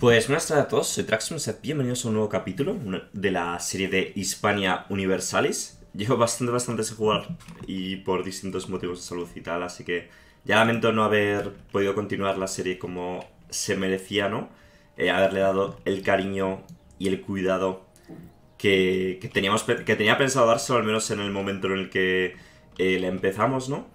Pues buenas tardes a todos, soy Traxxas, bienvenidos a un nuevo capítulo de la serie de Hispania Universalis. Llevo bastante, bastante ese jugar y por distintos motivos de salud y tal, así que ya lamento no haber podido continuar la serie como se merecía, ¿no? Eh, haberle dado el cariño y el cuidado que, teníamos, que tenía pensado dárselo, al menos en el momento en el que eh, la empezamos, ¿no?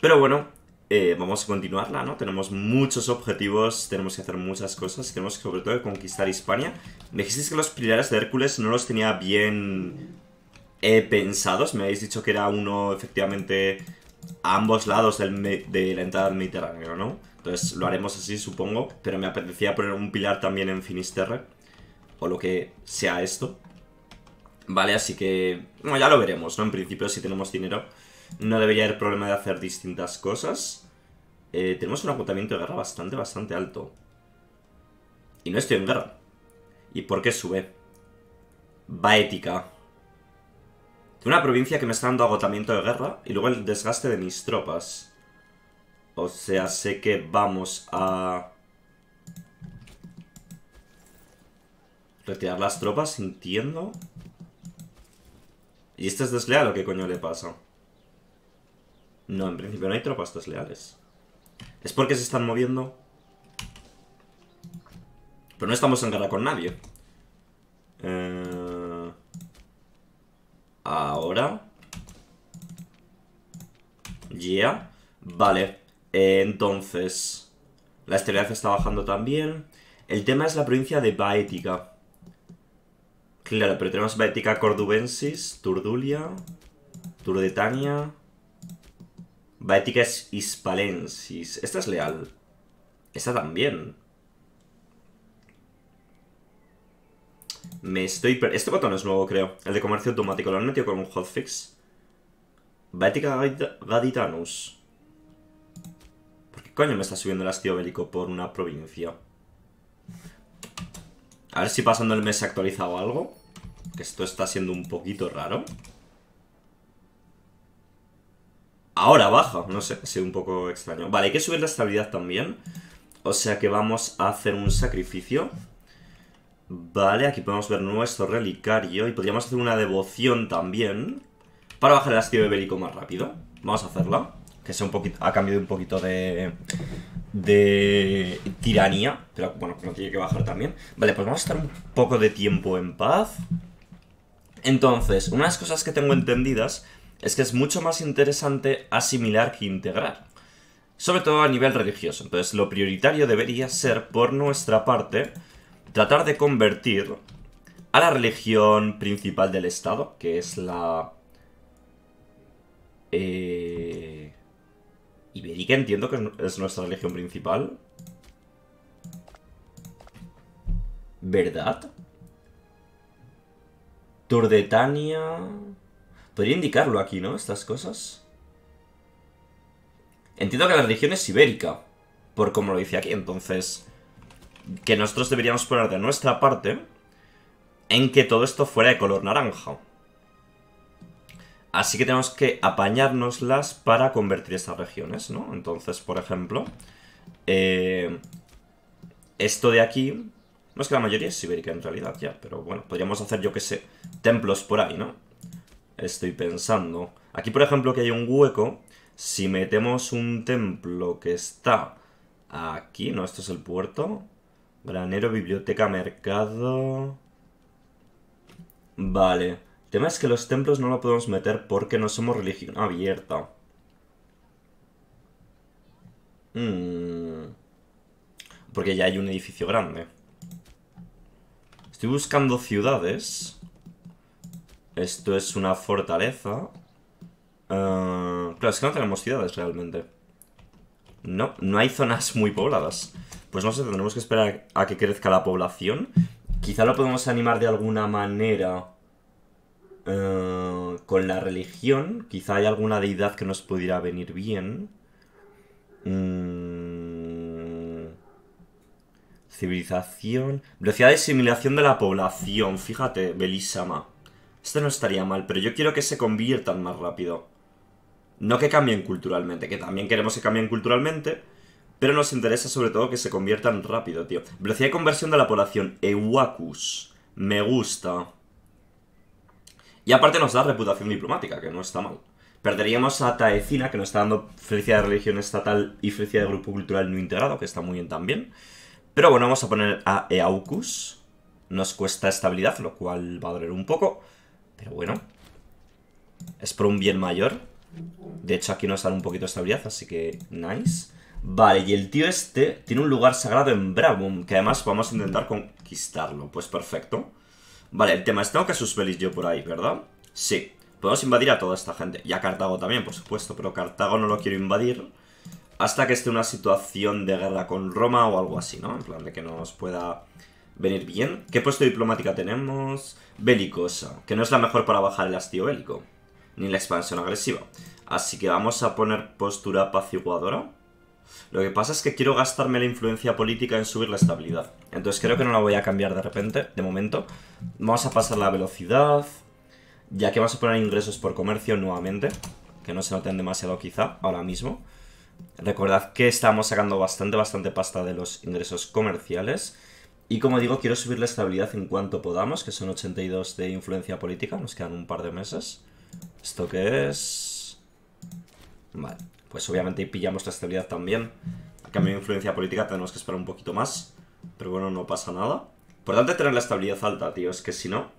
Pero bueno, eh, vamos a continuarla, ¿no? Tenemos muchos objetivos, tenemos que hacer muchas cosas, tenemos que, sobre todo conquistar Hispania. Me dijisteis que los pilares de Hércules no los tenía bien eh, pensados, me habéis dicho que era uno efectivamente a ambos lados del de la entrada del Mediterráneo, ¿no? Entonces lo haremos así, supongo, pero me apetecía poner un pilar también en Finisterre, o lo que sea esto. Vale, así que, bueno, ya lo veremos, ¿no? En principio si tenemos dinero... No debería haber problema de hacer distintas cosas. Eh, tenemos un agotamiento de guerra bastante, bastante alto. Y no estoy en guerra. ¿Y por qué sube? ética. Tengo una provincia que me está dando agotamiento de guerra y luego el desgaste de mis tropas. O sea, sé que vamos a... Retirar las tropas, entiendo. Y este es desleal, ¿o qué coño le pasa? No, en principio no hay tropas leales. Es porque se están moviendo. Pero no estamos en guerra con nadie. Eh, ahora. Yeah. Vale. entonces. La esterilidad está bajando también. El tema es la provincia de Baetica Claro, pero tenemos Baetica, cordubensis, Turdulia, Turdetania, Baetica hispalensis. Esta es leal. Esta también. Me estoy... este botón es nuevo, creo. El de comercio automático. Lo han metido con un hotfix. Baetica Gaditanus. ¿Por qué coño me está subiendo el hastío bélico por una provincia? A ver si pasando el mes se ha actualizado algo. Que esto está siendo un poquito raro. Ahora baja, no sé, ha sido un poco extraño. Vale, hay que subir la estabilidad también. O sea que vamos a hacer un sacrificio. Vale, aquí podemos ver nuestro relicario y podríamos hacer una devoción también para bajar el hastío bélico más rápido. Vamos a hacerla, que sea un poquito, ha cambiado un poquito de, de tiranía, pero bueno, no tiene que bajar también. Vale, pues vamos a estar un poco de tiempo en paz. Entonces, unas cosas que tengo entendidas es que es mucho más interesante asimilar que integrar. Sobre todo a nivel religioso. Entonces, lo prioritario debería ser, por nuestra parte, tratar de convertir a la religión principal del Estado, que es la... Eh... Ibérica, entiendo que es nuestra religión principal. ¿Verdad? Tordetania... Podría indicarlo aquí, ¿no? Estas cosas. Entiendo que la religión es ibérica, por como lo dice aquí, entonces... Que nosotros deberíamos poner de nuestra parte en que todo esto fuera de color naranja. Así que tenemos que apañárnoslas para convertir estas regiones, ¿no? Entonces, por ejemplo, eh, esto de aquí... No es que la mayoría es ibérica en realidad ya, pero bueno, podríamos hacer, yo que sé, templos por ahí, ¿no? estoy pensando. Aquí, por ejemplo, que hay un hueco. Si metemos un templo que está aquí, ¿no? Esto es el puerto. Granero, biblioteca, mercado... Vale. El tema es que los templos no lo podemos meter porque no somos religión abierta. Mm. Porque ya hay un edificio grande. Estoy buscando ciudades. Esto es una fortaleza. Eh, claro, es que no tenemos ciudades realmente. No, no hay zonas muy pobladas. Pues no sé, tendremos que esperar a que crezca la población. Quizá lo podemos animar de alguna manera eh, con la religión. Quizá hay alguna deidad que nos pudiera venir bien. Mm. Civilización. Velocidad de asimilación de la población. Fíjate, Belisama. Este no estaría mal, pero yo quiero que se conviertan más rápido. No que cambien culturalmente, que también queremos que cambien culturalmente, pero nos interesa sobre todo que se conviertan rápido, tío. Velocidad de conversión de la población, EWAKUS Me gusta. Y aparte nos da reputación diplomática, que no está mal. Perderíamos a Taecina, que nos está dando felicidad de religión estatal y felicidad de grupo cultural no integrado, que está muy bien también. Pero bueno, vamos a poner a Eaucus. Nos cuesta estabilidad, lo cual va a doler un poco. Pero bueno. Es por un bien mayor. De hecho, aquí nos sale un poquito de estabilidad, así que nice. Vale, y el tío este tiene un lugar sagrado en Brabum, que además vamos a intentar conquistarlo. Pues perfecto. Vale, el tema es, tengo que suspelis yo por ahí, ¿verdad? Sí. Podemos invadir a toda esta gente. Y a Cartago también, por supuesto, pero Cartago no lo quiero invadir hasta que esté una situación de guerra con Roma o algo así, ¿no? En plan de que nos pueda venir bien. ¿Qué puesto diplomática tenemos? Belicosa, que no es la mejor para bajar el hastío bélico, ni la expansión agresiva. Así que vamos a poner postura apaciguadora. Lo que pasa es que quiero gastarme la influencia política en subir la estabilidad. Entonces creo que no la voy a cambiar de repente, de momento. Vamos a pasar la velocidad, ya que vamos a poner ingresos por comercio nuevamente, que no se noten demasiado quizá ahora mismo. Recordad que estamos sacando bastante, bastante pasta de los ingresos comerciales. Y como digo, quiero subir la estabilidad en cuanto podamos, que son 82 de influencia política, nos quedan un par de meses. ¿Esto qué es? Vale, pues obviamente pillamos la estabilidad también. A cambio de influencia política tenemos que esperar un poquito más, pero bueno, no pasa nada. Importante tener la estabilidad alta, tío, es que si no...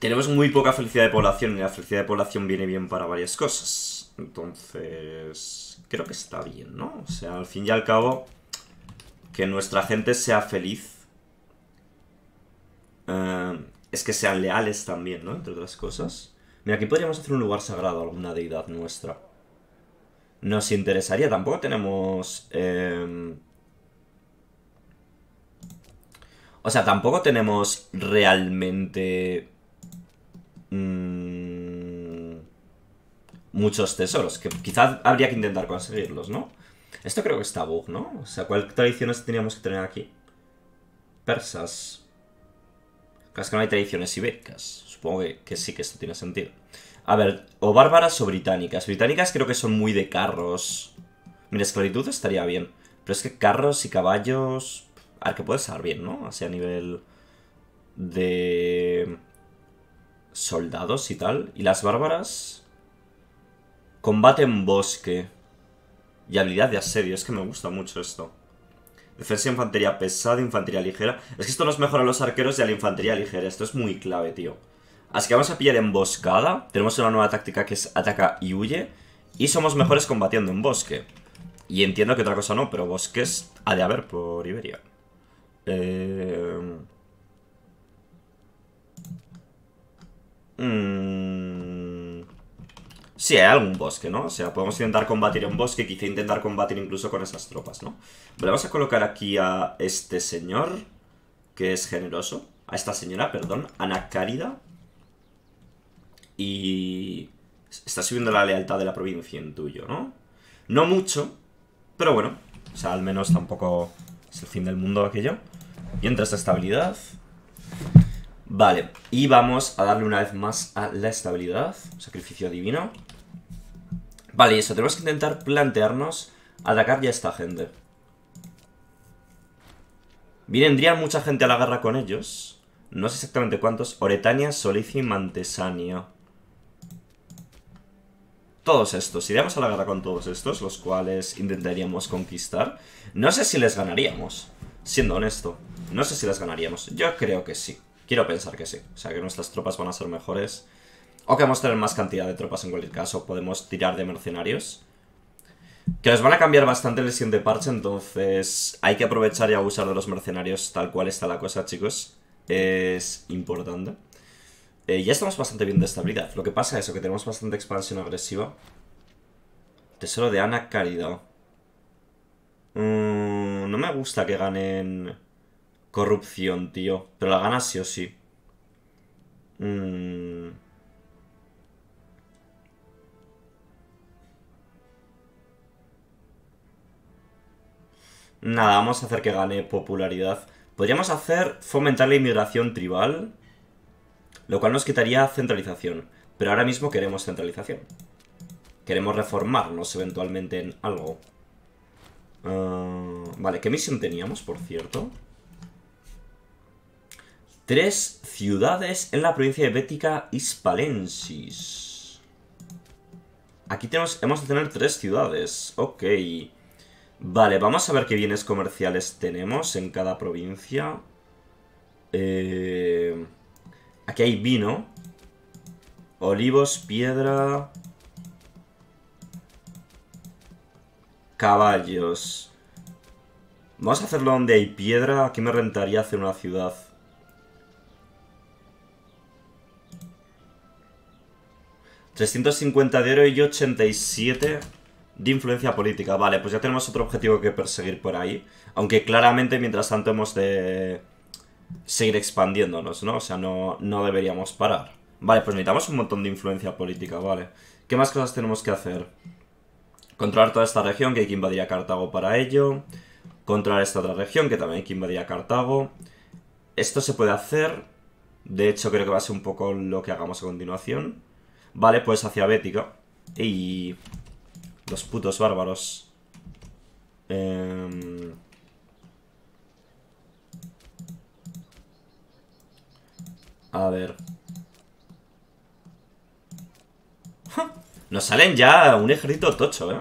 Tenemos muy poca felicidad de población y la felicidad de población viene bien para varias cosas. Entonces, creo que está bien, ¿no? O sea, al fin y al cabo que nuestra gente sea feliz. Eh, es que sean leales también, ¿no? Entre otras cosas. Mira, aquí podríamos hacer un lugar sagrado, a alguna deidad nuestra. Nos interesaría, tampoco tenemos... Em, o sea, tampoco tenemos realmente... Mm, muchos tesoros, que quizás habría que intentar conseguirlos, ¿no? Esto creo que está bug, ¿no? O sea, ¿cuál tradiciones teníamos que tener aquí? Persas. Casi que no hay tradiciones ibéricas. Supongo que, sí que esto tiene sentido. A ver, o bárbaras o británicas. Británicas creo que son muy de carros. Mira, esclavitud estaría bien. Pero es que carros y caballos... A ver, que puede estar bien, ¿no? Así a nivel de soldados y tal. Y las bárbaras... combaten en bosque. Y habilidad de asedio, es que me gusta mucho esto. Defensa infantería pesada, infantería ligera. Es que esto nos mejora a los arqueros y a la infantería ligera. Esto es muy clave, tío. Así que vamos a pillar emboscada. Tenemos una nueva táctica que es ataca y huye. Y somos mejores combatiendo en bosque. Y entiendo que otra cosa no, pero bosques ha de haber por Iberia. Eh... Mm. Sí, hay algún bosque, ¿no? O sea, podemos intentar combatir un bosque, quizá intentar combatir incluso con esas tropas, ¿no? Vale, vamos a colocar aquí a este señor, que es generoso. A esta señora, perdón, Ana Cárida. Y... Está subiendo la lealtad de la provincia en tuyo, ¿no? No mucho, pero bueno. O sea, al menos tampoco es el fin del mundo aquello. Mientras entra esta estabilidad. Vale, y vamos a darle una vez más a la estabilidad. Sacrificio divino. Vale, y eso, tenemos que intentar plantearnos atacar ya a esta gente. vendría mucha gente a la guerra con ellos. No sé exactamente cuántos. Oretania, Solici, Mantesanio. Todos estos. Iremos a la guerra con todos estos, los cuales intentaríamos conquistar. No sé si les ganaríamos, siendo honesto. No sé si las ganaríamos. Yo creo que sí. Quiero pensar que sí. O sea, que nuestras tropas van a ser mejores o a tener más cantidad de tropas en cualquier caso, podemos tirar de mercenarios. Que nos van a cambiar bastante el siguiente parche, entonces hay que aprovechar y abusar de los mercenarios tal cual está la cosa, chicos. Es importante. Eh, ya estamos bastante bien de estabilidad. Lo que pasa es que tenemos bastante expansión agresiva. Tesoro de Ana Caridad. Mm, no me gusta que ganen corrupción, tío. Pero la gana sí o sí. Mmm... Nada, vamos a hacer que gane popularidad. Podríamos hacer fomentar la inmigración tribal, lo cual nos quitaría centralización. Pero ahora mismo queremos centralización. Queremos reformarnos eventualmente en algo. Ah, vale, ¿qué misión teníamos, por cierto? Tres ciudades en la provincia de Bética Hispalensis. Aquí tenemos, hemos de tener tres ciudades. Ok. Vale, vamos a ver qué bienes comerciales tenemos en cada provincia. Eh, aquí hay vino. Olivos, piedra... Caballos. Vamos a hacerlo donde hay piedra. Aquí me rentaría hacer una ciudad. ¿350 de oro y 87? de influencia política. Vale, pues ya tenemos otro objetivo que perseguir por ahí. Aunque claramente, mientras tanto, hemos de seguir expandiéndonos, ¿no? O sea, no, no deberíamos parar. Vale, pues necesitamos un montón de influencia política, vale. ¿Qué más cosas tenemos que hacer? Controlar toda esta región, que hay que invadir a Cartago para ello. Controlar esta otra región, que también hay que invadir a Cartago. Esto se puede hacer. De hecho, creo que va a ser un poco lo que hagamos a continuación. Vale, pues hacia Bética. Y los putos bárbaros. Em, a ver. Nos salen ya un ejército tocho, ¿eh?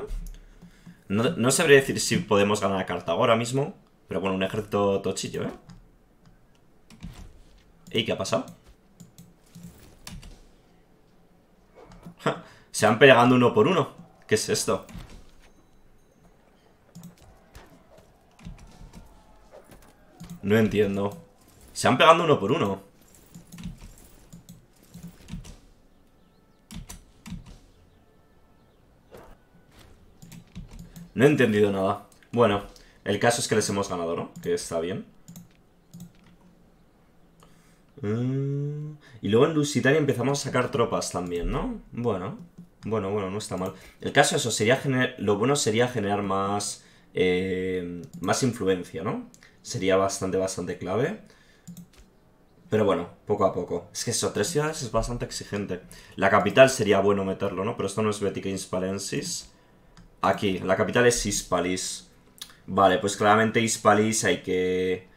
No, sabría decir si podemos ganar La carta ahora mismo. Pero bueno, un ejército tochillo, ¿eh? ¿Y qué ha pasado? Se van pegando uno por uno. ¿Qué es esto? No entiendo. Se han pegando uno por uno. No he entendido nada. Bueno, el caso es que les hemos ganado, ¿no? Que está bien. Ah, y luego en Lusitania empezamos a sacar tropas también, ¿no? Bueno. Bueno, bueno, no está mal. El caso eso, sería lo bueno sería generar más, eh, más influencia, ¿no? Sería bastante, bastante clave. Pero bueno, poco a poco. Es que eso, tres ciudades es bastante exigente. La capital sería bueno meterlo, ¿no? Pero esto no es Betica Inspalensis. Aquí, la capital es Hispalis. Vale, pues claramente Hispalis hay que...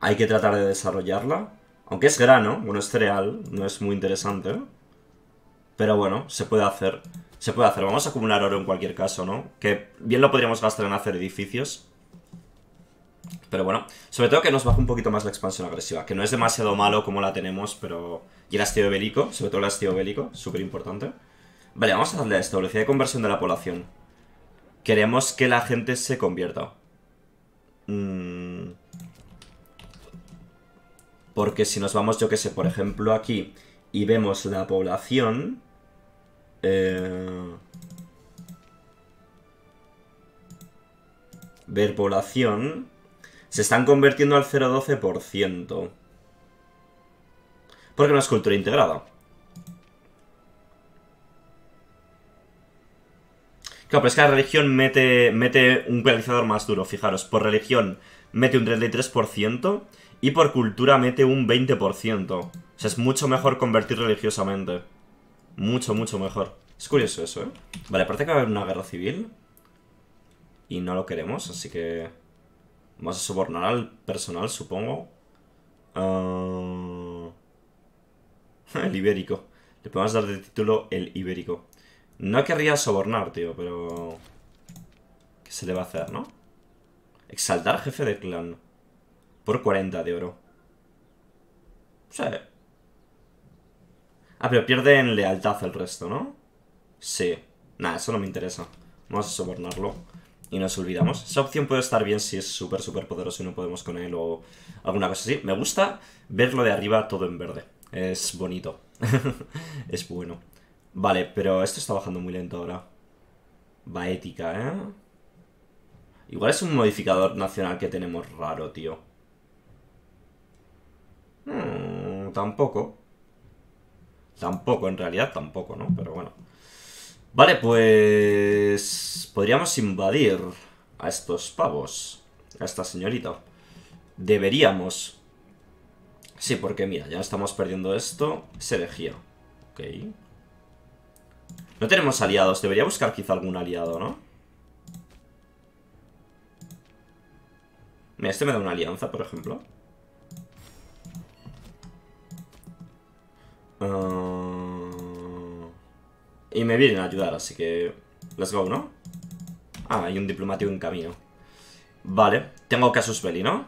Hay que tratar de desarrollarla. Aunque es grano, bueno, es cereal, no es muy interesante, ¿eh? Pero bueno, se puede hacer. Se puede hacer. Vamos a acumular oro en cualquier caso, ¿no? Que bien lo podríamos gastar en hacer edificios. Pero bueno, sobre todo que nos baja un poquito más la expansión agresiva, que no es demasiado malo como la tenemos, pero... Y el hastío bélico, sobre todo el hastío bélico, súper importante. Vale, vamos a darle a esto, velocidad de conversión de la población. Queremos que la gente se convierta. Mm. Porque si nos vamos, yo que sé, por ejemplo aquí, y vemos la población... Eh, ver población. Se están convirtiendo al 0,12%. Porque no es cultura integrada. Claro, pero es que la religión mete, mete un penalizador más duro, fijaros. Por religión mete un 33% y por cultura mete un 20%. O sea, es mucho mejor convertir religiosamente. Mucho, mucho mejor. Es curioso eso, ¿eh? Vale, parece que va a haber una guerra civil. Y no lo queremos, así que... Vamos a sobornar al personal, supongo. Ah, el ibérico. Le podemos dar de título el ibérico. No querría sobornar, tío, pero... ¿Qué se le va a hacer, no? Exaltar jefe de clan. Por 40 de oro. O sea, Ah, pero en lealtad el resto, ¿no? Sí. Nada, eso no me interesa. Vamos a sobornarlo. Y nos olvidamos. Esa opción puede estar bien si es súper, súper poderoso y no podemos con él o alguna cosa así. Me gusta verlo de arriba todo en verde. Es bonito. es bueno. Vale, pero esto está bajando muy lento ahora. Va ética, ¿eh? Igual es un modificador nacional que tenemos raro, tío. Hmm, tampoco. Tampoco, en realidad tampoco, ¿no? Pero bueno. Vale, pues... Podríamos invadir a estos pavos. A esta señorita. Deberíamos. Sí, porque mira, ya estamos perdiendo esto. se elegía. Ok. No tenemos aliados. Debería buscar quizá algún aliado, ¿no? Mira, este me da una alianza, por ejemplo. Uh... Y me vienen a ayudar, así que... Let's go, ¿no? Ah, hay un diplomático en camino. Vale, tengo casos Belli, ¿no?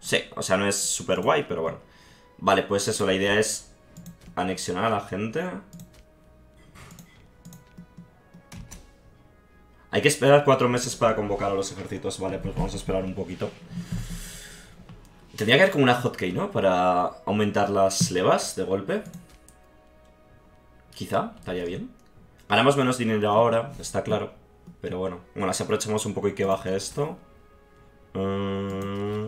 Sí, o sea, no es súper guay, pero bueno. Vale, pues eso, la idea es anexionar a la gente. Hay que esperar cuatro meses para convocar a los ejércitos, vale, pues vamos a esperar un poquito. Tendría que haber como una hotkey, ¿no? Para aumentar las levas de golpe. Quizá, estaría bien. Haremos menos dinero ahora, está claro. Pero bueno, bueno, si aprovechamos un poco y que baje esto. Mm.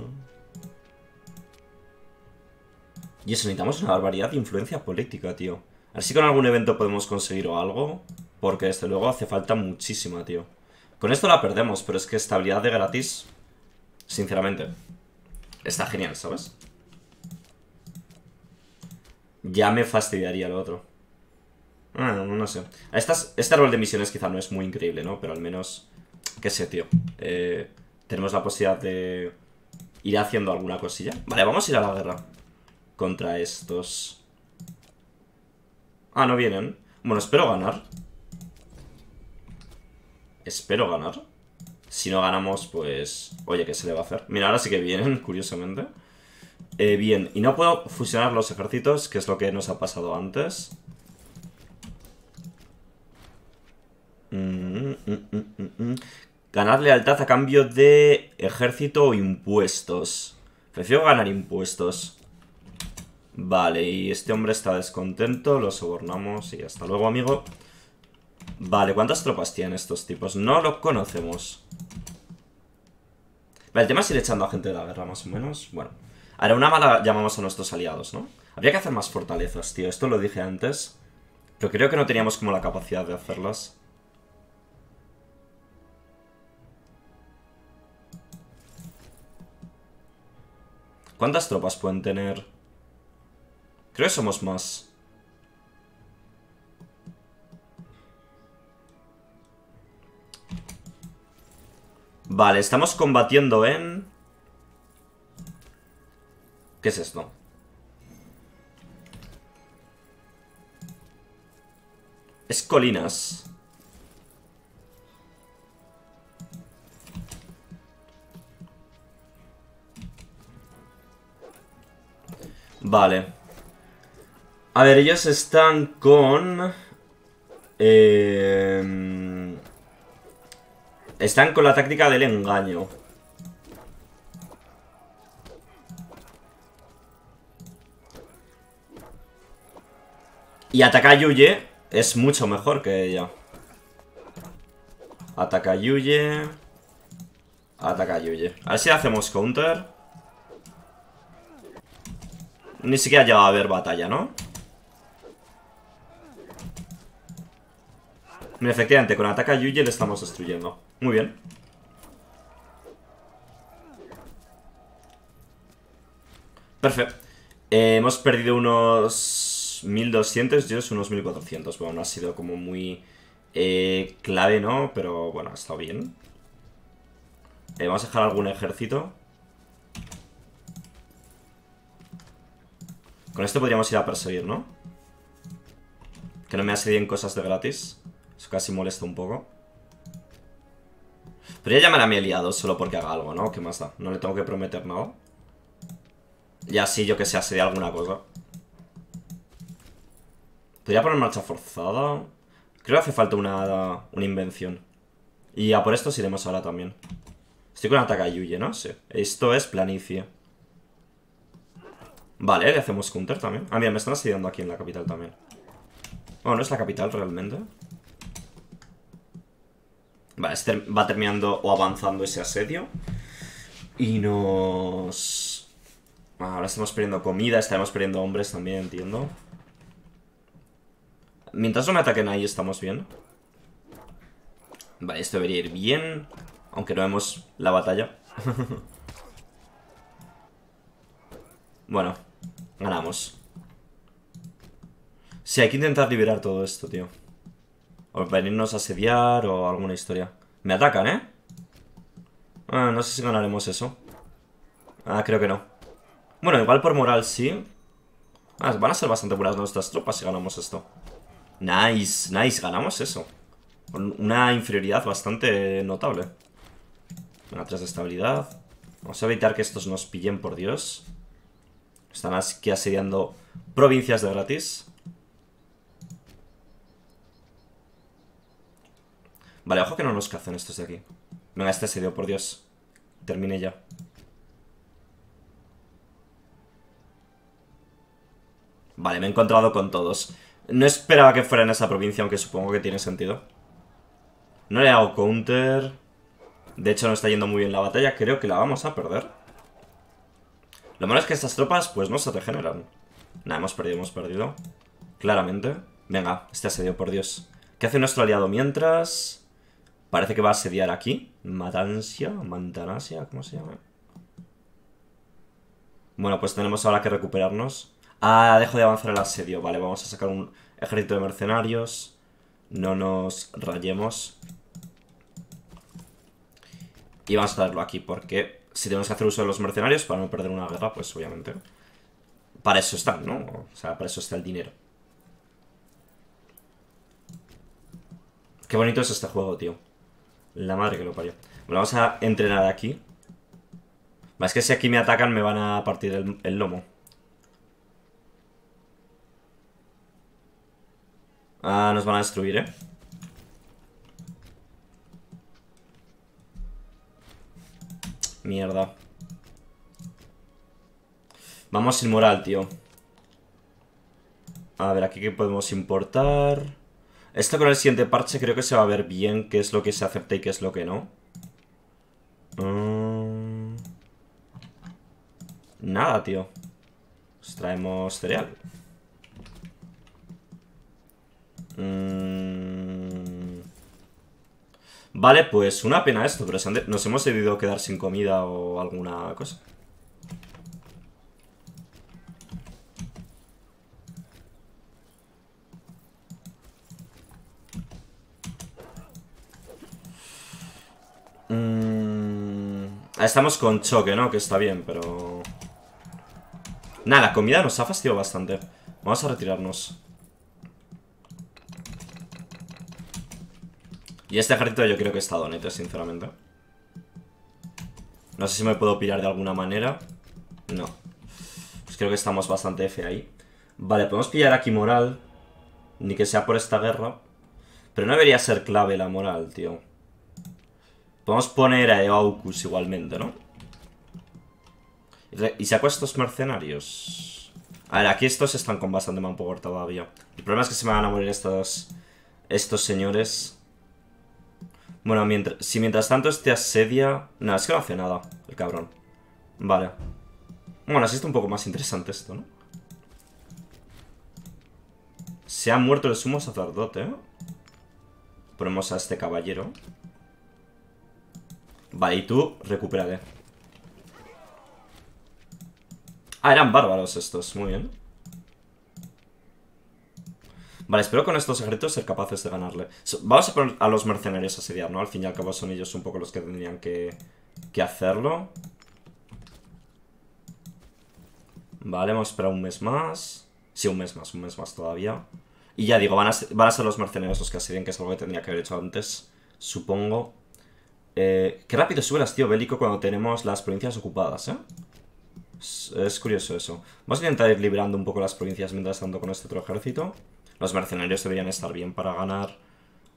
Y eso, necesitamos una barbaridad de influencia política, tío. A ver si con algún evento podemos conseguir algo. Porque desde luego hace falta muchísima, tío. Con esto la perdemos, pero es que estabilidad de gratis, sinceramente, está genial, ¿sabes? Ya me fastidiaría lo otro. Bueno, no sé. este árbol de misiones quizá no es muy increíble, ¿no? Pero al menos, qué sé, tío. Eh, tenemos la posibilidad de ir haciendo alguna cosilla. Vale, vamos a ir a la guerra contra estos. Ah, no vienen. Bueno, espero ganar. Espero ganar. Si no ganamos, pues... Oye, ¿qué se le va a hacer? Mira, ahora sí que vienen, curiosamente. Eh, bien, y no puedo fusionar los ejércitos, que es lo que nos ha pasado antes. Mm, mm, mm, ganar lealtad a cambio de ejército o impuestos. Prefiero ganar impuestos. Vale, y este hombre está descontento, lo sobornamos y hasta luego, amigo. Vale, ¿cuántas tropas tienen estos tipos? No lo conocemos. Vale, el tema es ir echando a gente de la guerra, más o menos. Bueno, ahora una mala llamamos a nuestros aliados, ¿no? Habría que hacer más fortalezas, tío. Esto lo dije antes. Pero creo que no teníamos como la capacidad de hacerlas. ¿Cuántas tropas pueden tener? Creo que somos más. Vale, estamos combatiendo en... ¿Qué es esto? Es colinas. Vale. A ver, ellos están con... Em, están con la táctica del engaño. Y Yuye es mucho mejor que ella. Ataca Yuye. Ataca Yuye. A ver si hacemos counter. Ni siquiera va a haber batalla, ¿no? Mira, efectivamente, con ataque a Yuji le estamos destruyendo. Muy bien. Perfecto. Eh, hemos perdido unos 1200, yo unos 1400. Bueno, no ha sido como muy eh, clave, ¿no? Pero bueno, ha estado bien. Eh, vamos a dejar algún ejército. Con esto podríamos ir a perseguir, ¿no? Que no me asedien cosas de gratis. Eso casi molesta un poco. Pero llamar a mi aliado solo porque haga algo, ¿no? ¿Qué más da? No le tengo que prometer nada. Y así yo que sé, asedia alguna cosa. Podría poner marcha forzada. Creo que hace falta una, invención. Y a por esto iremos ahora también. Estoy con ataque a Yuye, ¿no? Sí. Esto es planicie. Vale, le hacemos counter también. Ah, mira, me están asediando aquí en la capital también. Bueno, oh, no es la capital realmente. Vale, va terminando o avanzando ese asedio. Y nos... Ah, ahora estamos perdiendo comida, estaremos perdiendo hombres también, entiendo. Mientras no me ataquen ahí, estamos bien. Vale, esto debería ir bien. Aunque no vemos la batalla. bueno, Ganamos. Sí, hay que intentar liberar todo esto, tío. O venirnos a asediar o alguna historia. Me atacan, ¿eh? Ah, no sé si ganaremos eso. Ah, creo que no. Bueno, igual por moral sí. Ah, van a ser bastante buenas nuestras tropas si ganamos esto. Nice, nice, ganamos eso. Con una inferioridad bastante notable. Bueno, atrás de estabilidad. Vamos a evitar que estos nos pillen, por Dios. Están aquí asediando provincias de gratis. Vale, ojo que no nos cazan estos de aquí. Venga, este asedio, por Dios. Termine ya. Vale, me he encontrado con todos. No esperaba que fuera en esa provincia, aunque supongo que tiene sentido. No le hago counter. De hecho, no está yendo muy bien la batalla. Creo que la vamos a perder. Lo malo es que estas tropas, pues no se regeneran. Nada, hemos perdido, hemos perdido. Claramente. Venga, este asedio, por Dios. ¿Qué hace nuestro aliado mientras? Parece que va a asediar aquí. Matansia, Mantanasia, ¿cómo se llama? Bueno, pues tenemos ahora que recuperarnos. Ah, dejo de avanzar el asedio. Vale, vamos a sacar un ejército de mercenarios. No nos rayemos. Y vamos a estarlo aquí porque si tenemos que hacer uso de los mercenarios para no perder una guerra, pues obviamente. Para eso están, ¿no? O sea, para eso está el dinero. Qué bonito es este juego, tío. La madre que lo parió. Bueno, vamos a entrenar aquí. Es que si aquí me atacan me van a partir el, el lomo. Ah, nos van a destruir, ¿eh? Mierda. Vamos sin moral, tío. A ver, aquí que podemos importar. Esto con el siguiente parche creo que se va a ver bien qué es lo que se acepta y qué es lo que no. Mm. Nada, tío. traemos cereal. Mmm Vale, pues una pena esto, pero nos hemos debido quedar sin comida o alguna cosa. Mm, estamos con choque, ¿no? Que está bien, pero... Nada, la comida nos ha fastidiado bastante. Vamos a retirarnos. Y este ejército yo creo que está donete, e, sinceramente. No sé si me puedo pillar de alguna manera. No. Pues creo que estamos bastante F ahí. Vale, podemos pillar aquí moral. Ni que sea por esta guerra. Pero no debería ser clave la moral, tío. Podemos poner a Eaucus igualmente, ¿no? Y saco a estos mercenarios. A ver, aquí estos están con bastante manpower todavía. El problema es que se me van a morir estos, estos señores. Bueno, mientras, si mientras tanto este asedia... Nada, es que no hace nada, el cabrón. Vale. Bueno, así está un poco más interesante esto, ¿no? Se ha muerto el sumo sacerdote, Ponemos a este caballero. Vale, y tú, recupérale. Ah, eran bárbaros estos, muy bien. Vale, espero con estos ejércitos ser capaces de ganarle. Vamos a poner a los mercenarios a asediar, ¿no? Al fin y al cabo son ellos un poco los que tendrían que, hacerlo. Vale, vamos a esperar un mes más. Sí, un mes más, un mes más todavía. Y ya digo, van a ser, van a ser los mercenarios los que asedian, que es algo que tendría que haber hecho antes, supongo. Eh, qué rápido sube el bélico cuando tenemos las provincias ocupadas, ¿eh? Es, curioso eso. Vamos a intentar ir liberando un poco las provincias mientras ando con este otro ejército. Los mercenarios deberían estar bien para ganar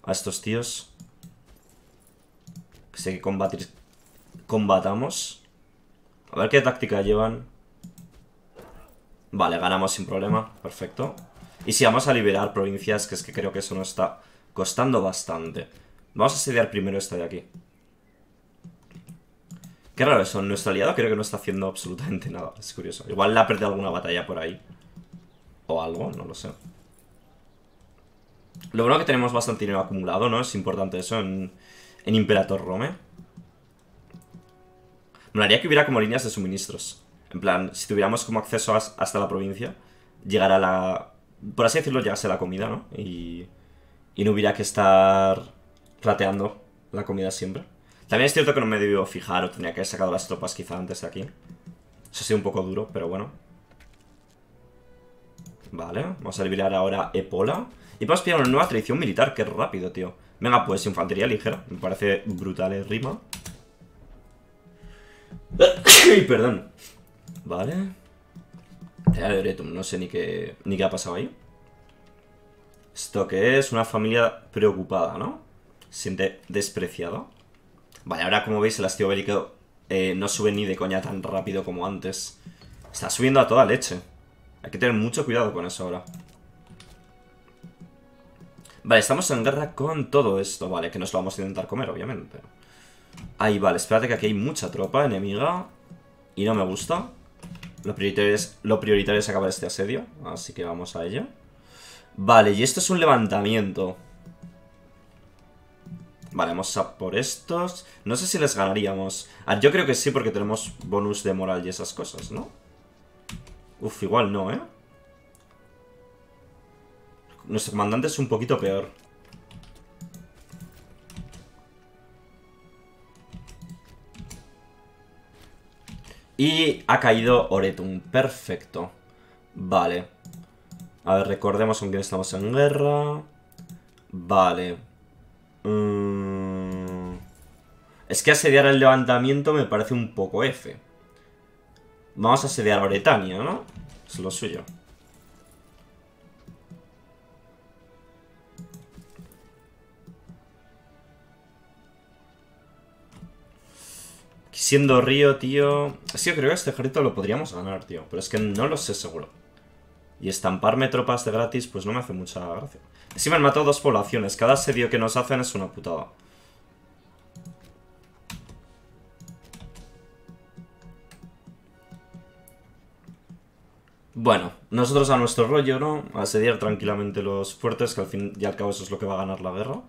a estos tíos. Sé que combatir... Combatamos. A ver qué táctica llevan. Vale, ganamos sin problema. Perfecto. Y si vamos a liberar provincias, que es que creo que eso nos está costando bastante. Vamos a asediar primero esta de aquí. Qué raro eso. Nuestro aliado creo que no está haciendo absolutamente nada. Es curioso. Igual le ha perdido alguna batalla por ahí. O algo, no lo sé. Lo bueno que tenemos bastante dinero acumulado, ¿no? Es importante eso en, en Imperator Rome. Me haría que hubiera como líneas de suministros. En plan, si tuviéramos como acceso hasta la provincia, llegara la... Por así decirlo, llegase la comida, ¿no? Y, y no hubiera que estar plateando la comida siempre. También es cierto que no me debió fijar o tenía que haber sacado las tropas quizá antes de aquí. Eso ha sido un poco duro, pero bueno. Vale, vamos a liberar ahora Epola. Y podemos pillar una nueva tradición militar, qué rápido, tío. Venga, pues infantería ligera. Me parece brutal el ¿eh? rima. Perdón. Vale. no sé ni qué, ni qué ha pasado ahí. Esto que es una familia preocupada, ¿no? Siente despreciado. Vale, ahora como veis el hastío bélico eh, no sube ni de coña tan rápido como antes. Está subiendo a toda leche. Hay que tener mucho cuidado con eso ahora. Vale, estamos en guerra con todo esto, vale, que nos lo vamos a intentar comer, obviamente. Ahí, vale, espérate que aquí hay mucha tropa enemiga y no me gusta. Lo prioritario es, lo prioritario es acabar este asedio, así que vamos a ello. Vale, y esto es un levantamiento. Vale, vamos a por estos. No sé si les ganaríamos. Ah, yo creo que sí porque tenemos bonus de moral y esas cosas, ¿no? Uf, igual no, ¿eh? Nuestro comandante es un poquito peor. Y ha caído Oretum. Perfecto. Vale. A ver, recordemos con quién estamos en guerra. Vale. Mm. Es que asediar el levantamiento me parece un poco F. Vamos a asediar a Oretania, ¿no? Es lo suyo. Siendo Río, tío... Sí, creo que este ejército lo podríamos ganar, tío. Pero es que no lo sé seguro. Y estamparme tropas de gratis, pues no me hace mucha gracia. Sí me han matado dos poblaciones. Cada asedio que nos hacen es una putada. Bueno, nosotros a nuestro rollo, ¿no? Asediar tranquilamente los fuertes, que al fin y al cabo eso es lo que va a ganar la guerra.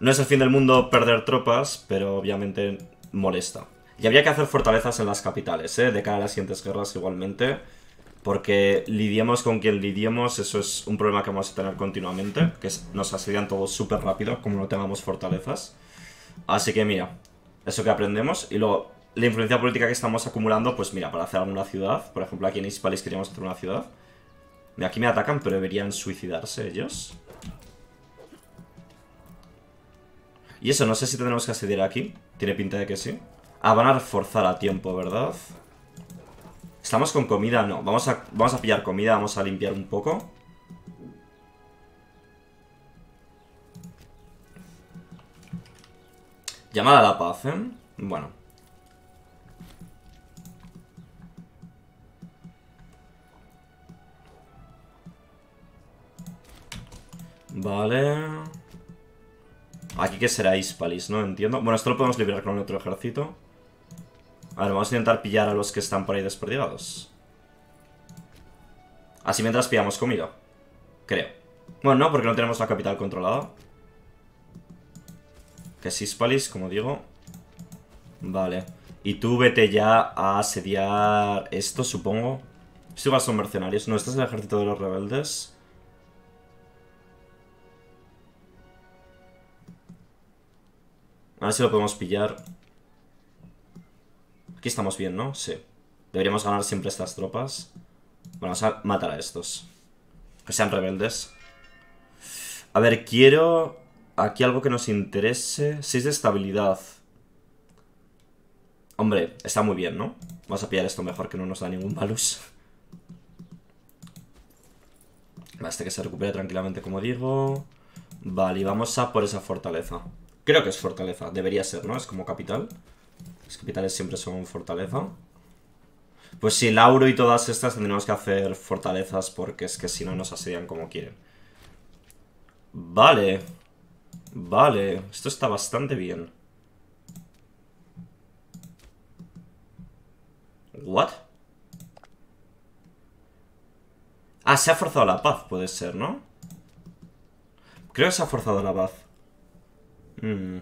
No es el fin del mundo perder tropas, pero obviamente molesta. Y había que hacer fortalezas en las capitales, ¿eh? De cara a las siguientes guerras igualmente. Porque lidiemos con quien lidiemos, eso es un problema que vamos a tener continuamente. Que nos asedian todos súper rápido, como no tengamos fortalezas. Así que mira, eso que aprendemos. Y luego, la influencia política que estamos acumulando, pues mira, para hacer alguna ciudad. Por ejemplo, aquí en Ispalis queríamos hacer una ciudad. aquí me atacan, pero deberían suicidarse ellos. Y eso, no sé si tenemos que asediar aquí. Tiene pinta de que sí. Ah, van a reforzar a tiempo, ¿verdad? ¿Estamos con comida? No, vamos a, vamos a pillar comida, vamos a limpiar un poco Llamada a la paz, ¿eh? Bueno Vale Aquí que será Ispalis? ¿no? Entiendo Bueno, esto lo podemos liberar con otro ejército a ver, vamos a intentar pillar a los que están por ahí desperdigados. Así mientras pillamos comida. Creo. Bueno, no, porque no tenemos la capital controlada. Que es Spalis, como digo. Vale. Y tú vete ya a asediar esto, supongo. vas a son mercenarios. No, este es el ejército de los rebeldes. A ver si lo podemos pillar. Aquí estamos bien, ¿no? Sí. Deberíamos ganar siempre estas tropas. vamos a matar a estos. Que sean rebeldes. A ver, quiero... Aquí algo que nos interese. 6 de estabilidad. Hombre, está muy bien, ¿no? Vamos a pillar esto mejor que no nos da ningún malus. Basta este que se recupere tranquilamente, como digo. Vale, y vamos a por esa fortaleza. Creo que es fortaleza. Debería ser, ¿no? Es como capital. Los capitales siempre son fortaleza. Pues sí, Lauro y todas estas tendremos que hacer fortalezas porque es que si no nos asedian como quieren. Vale. Vale, esto está bastante bien. ¿What? Ah, se ha forzado la paz, puede ser, ¿no? Creo que se ha forzado la paz. Mm,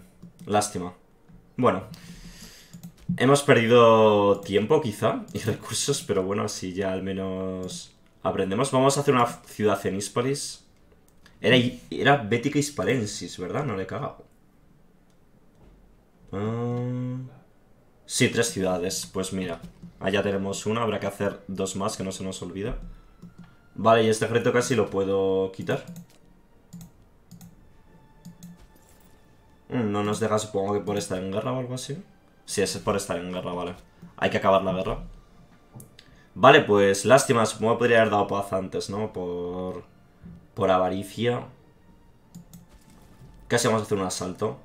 lástima. Bueno, Hemos perdido tiempo, quizá, y recursos, pero bueno, así ya al menos aprendemos. Vamos a hacer una ciudad en Hispalis. Era, era Bética Hispalensis, ¿verdad? No le he cagado. Ah. sí, tres ciudades. Pues mira, allá tenemos una. Habrá que hacer dos más, que no se nos olvida. Vale, y este reto casi lo puedo quitar. Mm, no nos deja, supongo que por estar en guerra o algo así. Si es por estar en guerra, vale. Hay que acabar la guerra. Vale, pues lástimas como podría haber dado paz antes, ¿no? Por... avaricia. Casi vamos a hacer un asalto.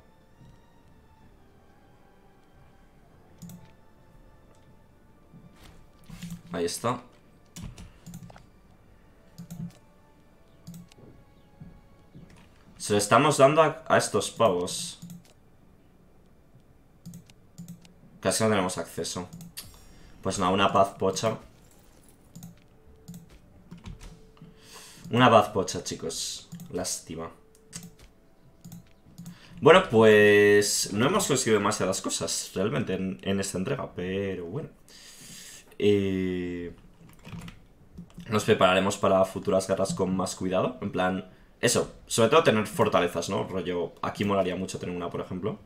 Ahí está. Se lo estamos dando a estos pavos. Casi no tenemos acceso. Pues nada, una paz pocha. Una paz pocha, chicos. Lástima. Bueno, pues no hemos conseguido demasiadas cosas realmente en, esta entrega, pero bueno. Eh, nos prepararemos para futuras guerras con más cuidado, en plan... Eso, sobre todo tener fortalezas, ¿no? Rollo, aquí molaría mucho tener una, por ejemplo.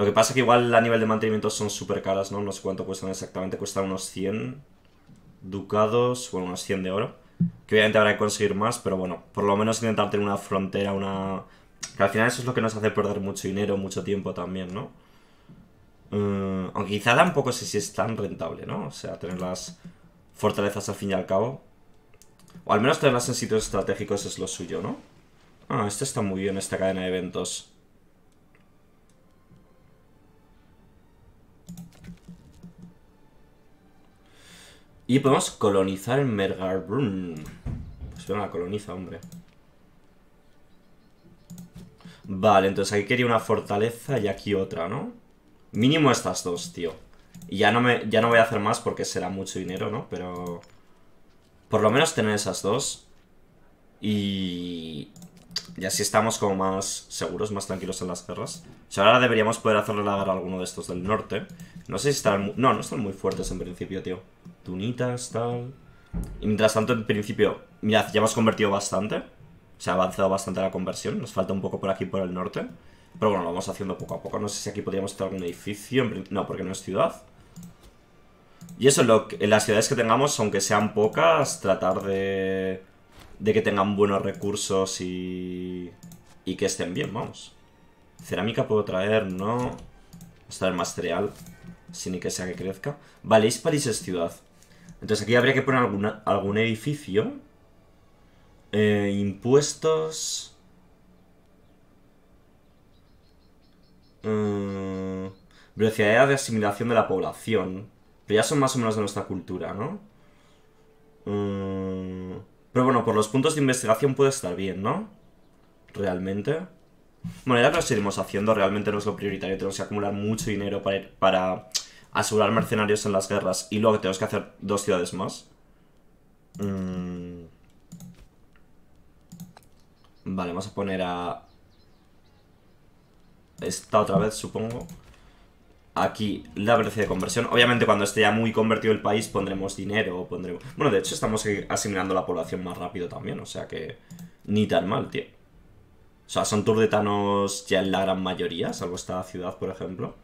Lo que pasa es que igual a nivel de mantenimiento son súper caras, ¿no? No sé cuánto cuestan exactamente, cuestan unos 100 ducados, bueno, unos 100 de oro. Que obviamente habrá que conseguir más, pero bueno, por lo menos intentar tener una frontera, una... Que al final eso es lo que nos hace perder mucho dinero, mucho tiempo también, ¿no? Eh, aunque quizá tampoco sé si es tan rentable, ¿no? O sea, tener las fortalezas al fin y al cabo. O al menos tenerlas en sitios estratégicos es lo suyo, ¿no? Ah, este está muy bien, esta cadena de eventos. Y podemos colonizar el Mergarbrun. Pues yo no la coloniza, hombre. Vale, entonces aquí quería una fortaleza y aquí otra, ¿no? Mínimo estas dos, tío. Y ya no, me, ya no voy a hacer más porque será mucho dinero, ¿no? Pero... Por lo menos tener esas dos. Y... Y así estamos como más seguros, más tranquilos en las guerras. O sea, ahora deberíamos poder hacerle la a alguno de estos del norte. No sé si están... No, no están muy fuertes en principio, tío tunitas, tal. mientras tanto, en principio, mirad, ya hemos convertido bastante. Se ha avanzado bastante la conversión. Nos falta un poco por aquí, por el norte. Pero bueno, lo vamos haciendo poco a poco. No sé si aquí podríamos hacer algún edificio. No, porque no es ciudad. Y eso, en las ciudades que tengamos, aunque sean pocas, tratar de, de que tengan buenos recursos y, y que estén bien, vamos. Cerámica puedo traer, no. Vamos a traer material, sin ni que sea que crezca. Vale, Isparis es ciudad. Entonces aquí habría que poner alguna, algún edificio. Eh, impuestos. Eh, velocidad de asimilación de la población. Pero ya son más o menos de nuestra cultura, ¿no? Eh, pero bueno, por los puntos de investigación puede estar bien, ¿no? Realmente. Bueno, ya que lo seguimos haciendo, realmente no es lo prioritario. Tenemos que acumular mucho dinero para asegurar mercenarios en las guerras y luego tenemos que hacer dos ciudades más. Mm. Vale, vamos a poner a... Esta otra vez, supongo. Aquí la velocidad de conversión. Obviamente cuando esté ya muy convertido el país pondremos dinero, pondremos... Bueno, de hecho estamos asimilando la población más rápido también, o sea que... Ni tan mal, tío. O sea, son turdetanos ya en la gran mayoría, salvo esta ciudad, por ejemplo.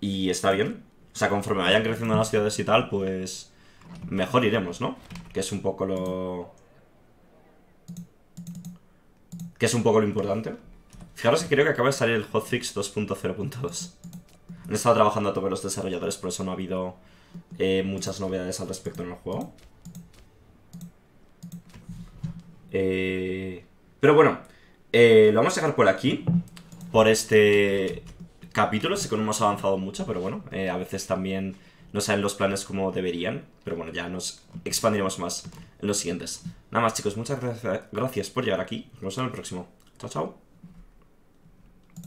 Y está bien. O sea, conforme vayan creciendo las ciudades y tal, pues mejor iremos, ¿no? Que es un poco lo... Que es un poco lo importante. Fijaros que creo que acaba de salir el hotfix 2.0.2. Han estado trabajando a tope los desarrolladores, por eso no ha habido eh, muchas novedades al respecto en el juego. Eh, pero bueno, eh, lo vamos a dejar por aquí, por este capítulos. sé que no hemos avanzado mucho, pero bueno, eh, a veces también no salen los planes como deberían. Pero bueno, ya nos expandiremos más en los siguientes. Nada más, chicos, muchas gracias por llegar aquí. Nos vemos en el próximo. Chao, chao.